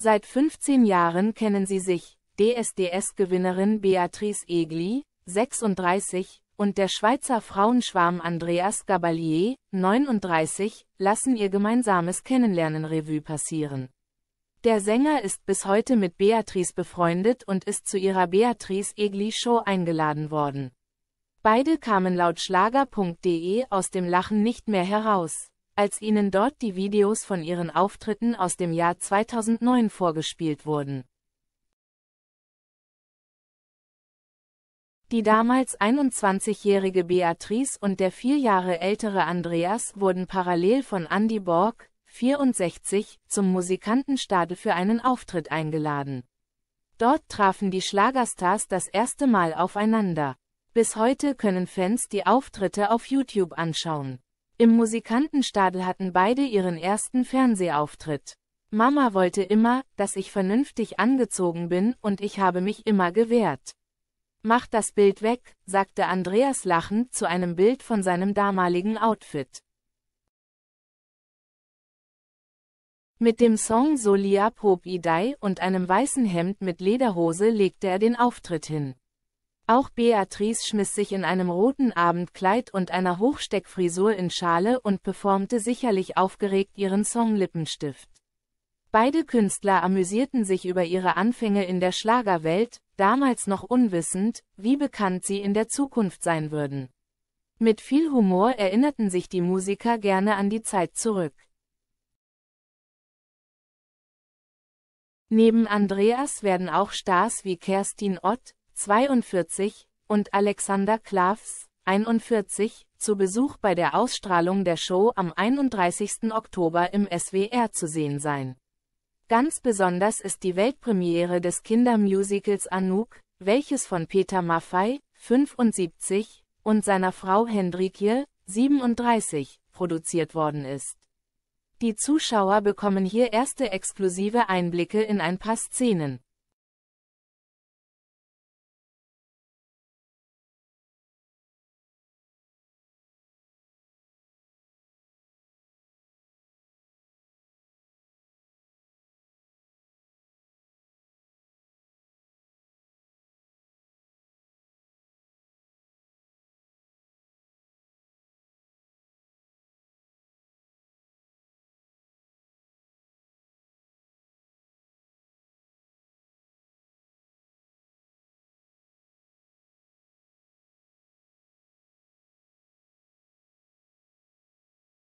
Seit 15 Jahren kennen sie sich, DSDS-Gewinnerin Beatrice Egli, 36, und der Schweizer Frauenschwarm Andreas Gabalier, 39, lassen ihr gemeinsames Kennenlernen Revue passieren. Der Sänger ist bis heute mit Beatrice befreundet und ist zu ihrer Beatrice Egli Show eingeladen worden. Beide kamen laut schlager.de aus dem Lachen nicht mehr heraus als ihnen dort die Videos von ihren Auftritten aus dem Jahr 2009 vorgespielt wurden. Die damals 21-jährige Beatrice und der vier Jahre ältere Andreas wurden parallel von Andy Borg, 64, zum Musikantenstadel für einen Auftritt eingeladen. Dort trafen die Schlagerstars das erste Mal aufeinander. Bis heute können Fans die Auftritte auf YouTube anschauen. Im Musikantenstadel hatten beide ihren ersten Fernsehauftritt. Mama wollte immer, dass ich vernünftig angezogen bin und ich habe mich immer gewehrt. Mach das Bild weg, sagte Andreas lachend zu einem Bild von seinem damaligen Outfit. Mit dem Song Solia Pop Idai und einem weißen Hemd mit Lederhose legte er den Auftritt hin. Auch Beatrice schmiss sich in einem roten Abendkleid und einer Hochsteckfrisur in Schale und performte sicherlich aufgeregt ihren Song Lippenstift. Beide Künstler amüsierten sich über ihre Anfänge in der Schlagerwelt, damals noch unwissend, wie bekannt sie in der Zukunft sein würden. Mit viel Humor erinnerten sich die Musiker gerne an die Zeit zurück. Neben Andreas werden auch Stars wie Kerstin Ott, 42, und Alexander Klavs, 41, zu Besuch bei der Ausstrahlung der Show am 31. Oktober im SWR zu sehen sein. Ganz besonders ist die Weltpremiere des Kindermusicals Anouk, welches von Peter Maffay, 75, und seiner Frau Hendrikje, 37, produziert worden ist. Die Zuschauer bekommen hier erste exklusive Einblicke in ein paar Szenen.